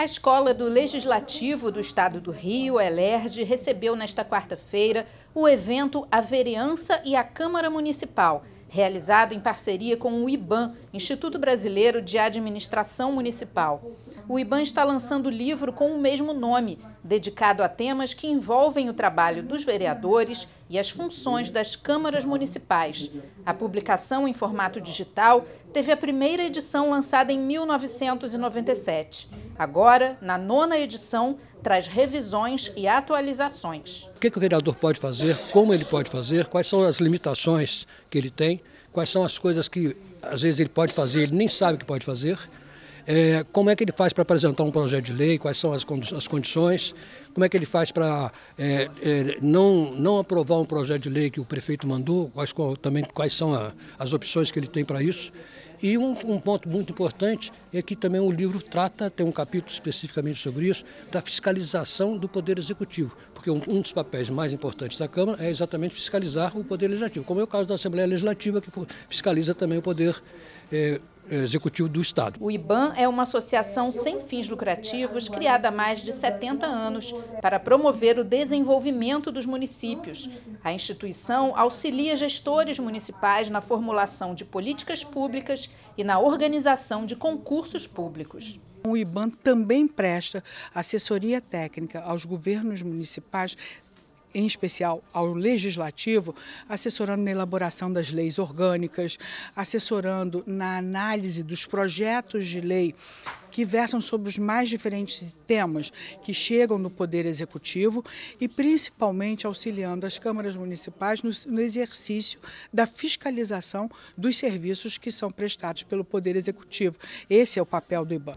A Escola do Legislativo do Estado do Rio, ELERJ, recebeu nesta quarta-feira o evento A Vereança e a Câmara Municipal, realizado em parceria com o IBAN, Instituto Brasileiro de Administração Municipal. O IBAN está lançando o livro com o mesmo nome, dedicado a temas que envolvem o trabalho dos vereadores e as funções das câmaras municipais. A publicação em formato digital teve a primeira edição lançada em 1997. Agora, na nona edição, traz revisões e atualizações. O que, é que o vereador pode fazer, como ele pode fazer, quais são as limitações que ele tem, quais são as coisas que às vezes ele pode fazer, ele nem sabe que pode fazer, é, como é que ele faz para apresentar um projeto de lei? Quais são as, as condições? Como é que ele faz para é, é, não, não aprovar um projeto de lei que o prefeito mandou? Quais, qual, também quais são a, as opções que ele tem para isso? E um, um, ponto muito importante é que também o livro trata, tem um capítulo especificamente sobre isso, da fiscalização do Poder Executivo, porque um, um dos papéis mais importantes da Câmara é exatamente fiscalizar o Poder Legislativo, como é o caso da Assembleia Legislativa, que fiscaliza também o Poder Executivo. É, eh, executivo do Estado. O IBAN é uma associação sem fins lucrativos criada há mais de 70 anos para promover o desenvolvimento dos municípios. A instituição auxilia gestores municipais na formulação de políticas públicas e na organização de concursos públicos. O IBAN também presta assessoria técnica aos governos municipais em especial ao legislativo, assessorando na elaboração das leis orgânicas, assessorando na análise dos projetos de lei que versam sobre os mais diferentes temas que chegam no Poder Executivo e principalmente auxiliando as câmaras municipais no, exercício da fiscalização dos serviços que são prestados pelo Poder Executivo. Esse é o papel do IBAN.